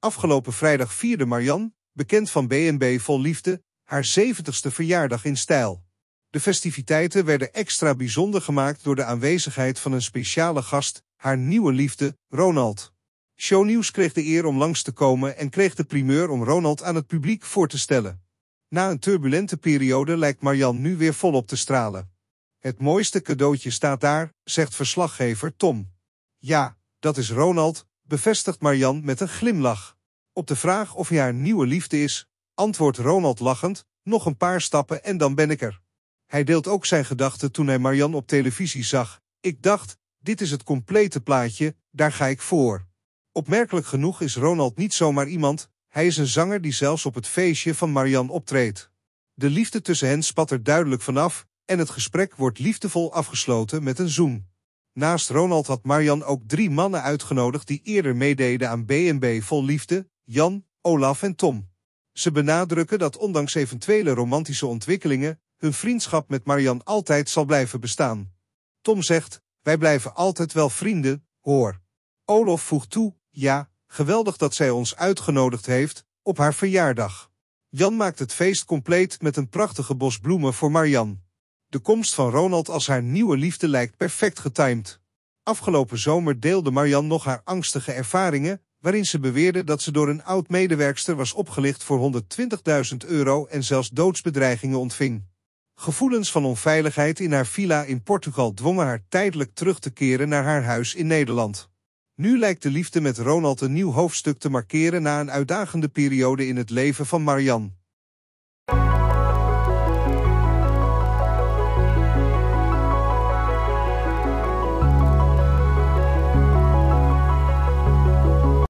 Afgelopen vrijdag vierde Marian, bekend van BNB Vol Liefde, haar 70ste verjaardag in stijl. De festiviteiten werden extra bijzonder gemaakt door de aanwezigheid van een speciale gast, haar nieuwe liefde, Ronald. Shownieuws kreeg de eer om langs te komen en kreeg de primeur om Ronald aan het publiek voor te stellen. Na een turbulente periode lijkt Marian nu weer volop te stralen. Het mooiste cadeautje staat daar, zegt verslaggever Tom. Ja, dat is Ronald, bevestigt Marian met een glimlach. Op de vraag of hij haar nieuwe liefde is, antwoordt Ronald lachend, nog een paar stappen en dan ben ik er. Hij deelt ook zijn gedachten toen hij Marian op televisie zag. Ik dacht, dit is het complete plaatje, daar ga ik voor. Opmerkelijk genoeg is Ronald niet zomaar iemand, hij is een zanger die zelfs op het feestje van Marian optreedt. De liefde tussen hen spat er duidelijk vanaf en het gesprek wordt liefdevol afgesloten met een zoen. Naast Ronald had Marian ook drie mannen uitgenodigd die eerder meededen aan B&B Vol Liefde, Jan, Olaf en Tom. Ze benadrukken dat ondanks eventuele romantische ontwikkelingen, hun vriendschap met Marian altijd zal blijven bestaan. Tom zegt, wij blijven altijd wel vrienden, hoor. Olaf voegt toe, ja, geweldig dat zij ons uitgenodigd heeft, op haar verjaardag. Jan maakt het feest compleet met een prachtige bos bloemen voor Marian. De komst van Ronald als haar nieuwe liefde lijkt perfect getimed. Afgelopen zomer deelde Marian nog haar angstige ervaringen, waarin ze beweerde dat ze door een oud-medewerkster was opgelicht voor 120.000 euro en zelfs doodsbedreigingen ontving. Gevoelens van onveiligheid in haar villa in Portugal dwongen haar tijdelijk terug te keren naar haar huis in Nederland. Nu lijkt de liefde met Ronald een nieuw hoofdstuk te markeren na een uitdagende periode in het leven van Marianne.